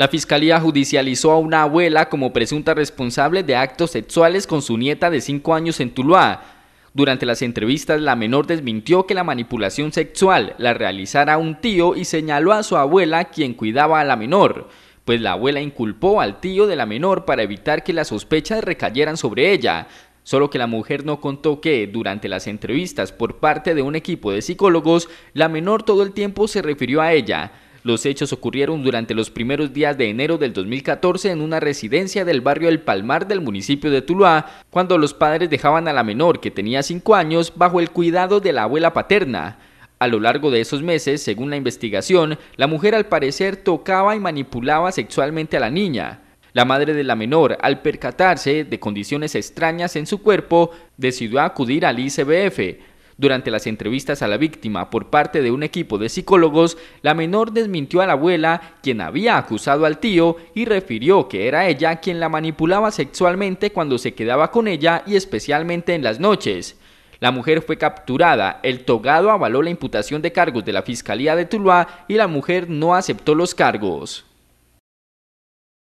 La fiscalía judicializó a una abuela como presunta responsable de actos sexuales con su nieta de 5 años en Tuluá. Durante las entrevistas, la menor desmintió que la manipulación sexual la realizara un tío y señaló a su abuela quien cuidaba a la menor, pues la abuela inculpó al tío de la menor para evitar que las sospechas recayeran sobre ella, Solo que la mujer no contó que, durante las entrevistas por parte de un equipo de psicólogos, la menor todo el tiempo se refirió a ella los hechos ocurrieron durante los primeros días de enero del 2014 en una residencia del barrio El Palmar del municipio de Tuluá, cuando los padres dejaban a la menor, que tenía 5 años, bajo el cuidado de la abuela paterna. A lo largo de esos meses, según la investigación, la mujer al parecer tocaba y manipulaba sexualmente a la niña. La madre de la menor, al percatarse de condiciones extrañas en su cuerpo, decidió acudir al ICBF, durante las entrevistas a la víctima por parte de un equipo de psicólogos, la menor desmintió a la abuela, quien había acusado al tío, y refirió que era ella quien la manipulaba sexualmente cuando se quedaba con ella y especialmente en las noches. La mujer fue capturada, el togado avaló la imputación de cargos de la Fiscalía de Tuluá y la mujer no aceptó los cargos.